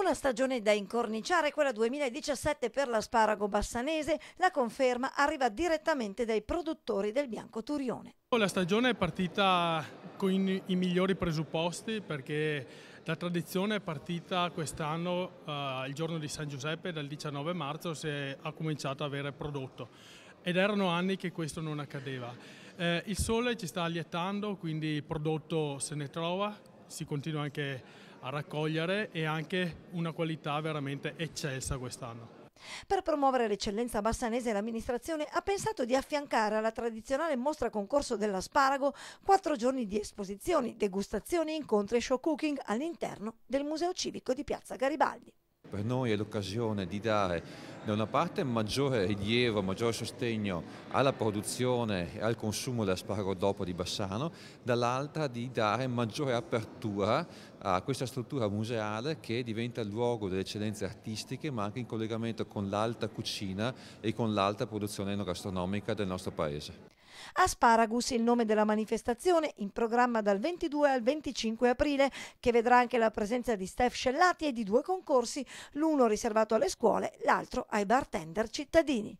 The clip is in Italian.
Una stagione da incorniciare, quella 2017 per l'asparago bassanese, la conferma arriva direttamente dai produttori del Bianco Turione. La stagione è partita con i migliori presupposti perché la tradizione è partita quest'anno eh, il giorno di San Giuseppe, dal 19 marzo si è, ha cominciato a avere prodotto ed erano anni che questo non accadeva. Eh, il sole ci sta allietando, quindi il prodotto se ne trova, si continua anche a raccogliere e anche una qualità veramente eccelsa quest'anno. Per promuovere l'eccellenza bassanese l'amministrazione ha pensato di affiancare alla tradizionale mostra concorso dell'asparago quattro giorni di esposizioni, degustazioni, incontri e show cooking all'interno del Museo Civico di Piazza Garibaldi. Per noi è l'occasione di dare da una parte maggiore rilievo, maggiore sostegno alla produzione e al consumo dell'asparago dopo di Bassano, dall'altra di dare maggiore apertura a questa struttura museale che diventa luogo delle eccellenze artistiche ma anche in collegamento con l'alta cucina e con l'alta produzione enogastronomica del nostro paese. Asparagus, il nome della manifestazione, in programma dal 22 al 25 aprile, che vedrà anche la presenza di Steph Scellati e di due concorsi, l'uno riservato alle scuole, l'altro ai bartender cittadini.